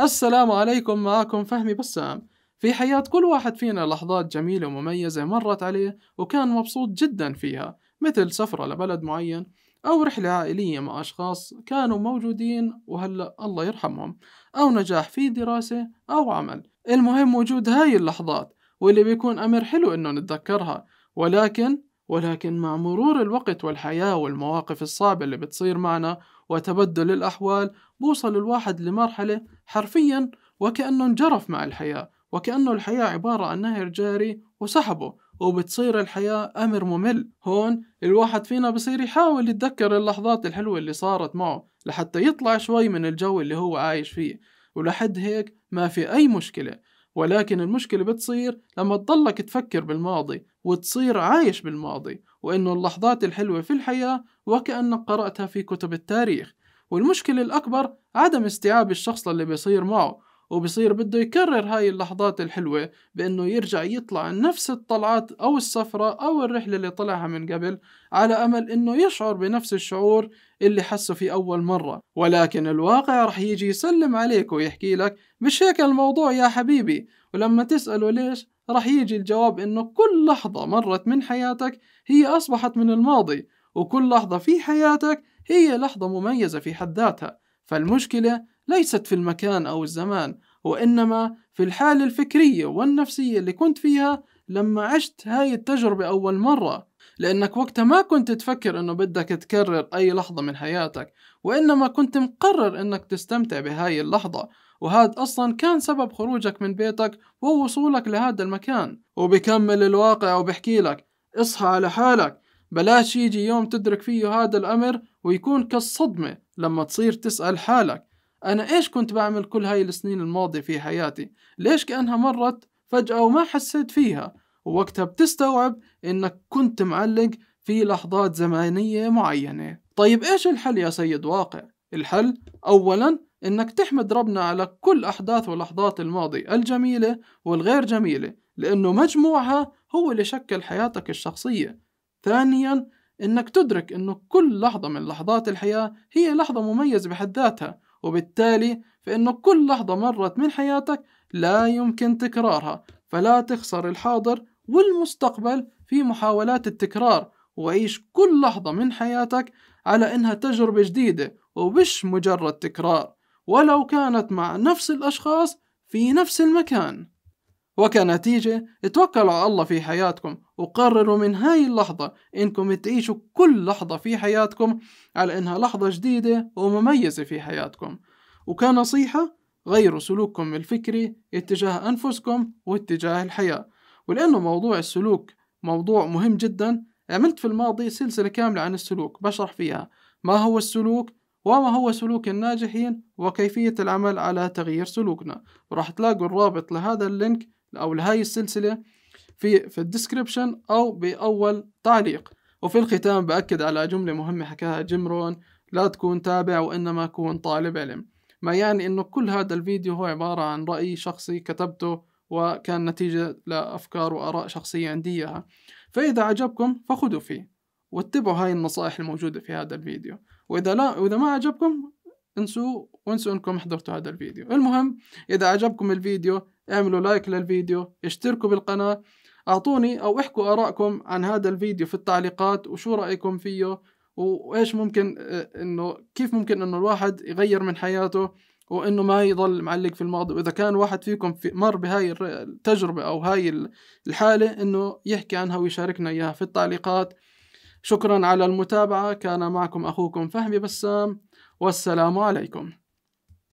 السلام عليكم معكم فهمي بسام في حياة كل واحد فينا لحظات جميلة ومميزة مرت عليه وكان مبسوط جدا فيها مثل سفرة لبلد معين أو رحلة عائلية مع أشخاص كانوا موجودين وهلأ الله يرحمهم أو نجاح في دراسة أو عمل المهم وجود هاي اللحظات واللي بيكون أمر حلو إنه نتذكرها ولكن ولكن مع مرور الوقت والحياة والمواقف الصعبة اللي بتصير معنا وتبدل الأحوال بوصل الواحد لمرحلة حرفيا وكأنه انجرف مع الحياة وكأنه الحياة عبارة عن نهر جاري وسحبه وبتصير الحياة أمر ممل هون الواحد فينا بصير يحاول يتذكر اللحظات الحلوة اللي صارت معه لحتى يطلع شوي من الجو اللي هو عايش فيه ولحد هيك ما في أي مشكلة ولكن المشكلة بتصير لما تضلك تفكر بالماضي وتصير عايش بالماضي وإنه اللحظات الحلوة في الحياة وكأنك قرأتها في كتب التاريخ والمشكلة الأكبر عدم استيعاب الشخص اللي بيصير معه وبصير بده يكرر هاي اللحظات الحلوة بأنه يرجع يطلع نفس الطلعات أو السفرة أو الرحلة اللي طلعها من قبل على أمل أنه يشعر بنفس الشعور اللي حسه في أول مرة ولكن الواقع رح يجي يسلم عليك ويحكي لك مش هيك الموضوع يا حبيبي ولما تسأله ليش رح يجي الجواب أنه كل لحظة مرت من حياتك هي أصبحت من الماضي وكل لحظة في حياتك هي لحظة مميزة في حد ذاتها فالمشكلة ليست في المكان أو الزمان وإنما في الحالة الفكرية والنفسية اللي كنت فيها لما عشت هاي التجربة أول مرة لأنك وقتها ما كنت تفكر أنه بدك تكرر أي لحظة من حياتك وإنما كنت مقرر أنك تستمتع بهاي اللحظة وهذا أصلا كان سبب خروجك من بيتك ووصولك لهذا المكان وبكمل الواقع وبحكي لك اصحى على حالك بلاش يجي يوم تدرك فيه هذا الأمر ويكون كالصدمة لما تصير تسأل حالك أنا إيش كنت بعمل كل هاي السنين الماضية في حياتي ليش كأنها مرت فجأة وما حسيت فيها ووقتها بتستوعب إنك كنت معلق في لحظات زمانية معينة طيب إيش الحل يا سيد واقع؟ الحل أولا إنك تحمد ربنا على كل أحداث ولحظات الماضي الجميلة والغير جميلة لأنه مجموعها هو اللي شكل حياتك الشخصية ثانيا إنك تدرك إنه كل لحظة من لحظات الحياة هي لحظة مميزة بحد ذاتها وبالتالي فإنه كل لحظة مرت من حياتك لا يمكن تكرارها فلا تخسر الحاضر والمستقبل في محاولات التكرار وعيش كل لحظة من حياتك على إنها تجربة جديدة ومش مجرد تكرار ولو كانت مع نفس الأشخاص في نفس المكان وكنتيجة اتوكلوا على الله في حياتكم وقرروا من هاي اللحظة انكم تعيشوا كل لحظة في حياتكم على انها لحظة جديدة ومميزة في حياتكم وكنصيحة غيروا سلوككم الفكري اتجاه أنفسكم واتجاه الحياة ولأنه موضوع السلوك موضوع مهم جدا عملت في الماضي سلسلة كاملة عن السلوك بشرح فيها ما هو السلوك وما هو سلوك الناجحين وكيفية العمل على تغيير سلوكنا وراح تلاقوا الرابط لهذا اللينك او لهاي السلسله في في الديسكربشن او باول تعليق وفي الختام باكد على جمله مهمه حكاها جيم رون لا تكون تابع وانما كون طالب علم ما يعني انه كل هذا الفيديو هو عباره عن راي شخصي كتبته وكان نتيجه لافكار واراء شخصيه عندي اياها فاذا عجبكم فخذوا فيه واتبعوا هاي النصائح الموجوده في هذا الفيديو واذا لا واذا ما عجبكم انسوا وانسوا انكم حضرتوا هذا الفيديو المهم اذا عجبكم الفيديو اعملوا لايك للفيديو اشتركوا بالقناة اعطوني او احكوا ارائكم عن هذا الفيديو في التعليقات وشو رايكم فيه وايش ممكن آه، انه كيف ممكن انه الواحد يغير من حياته وانه ما يضل معلق في الماضي واذا كان واحد فيكم في مر بهاي التجربه او هاي الحاله انه يحكي عنها ويشاركنا اياها في التعليقات شكرا على المتابعه كان معكم اخوكم فهمي بسام والسلام عليكم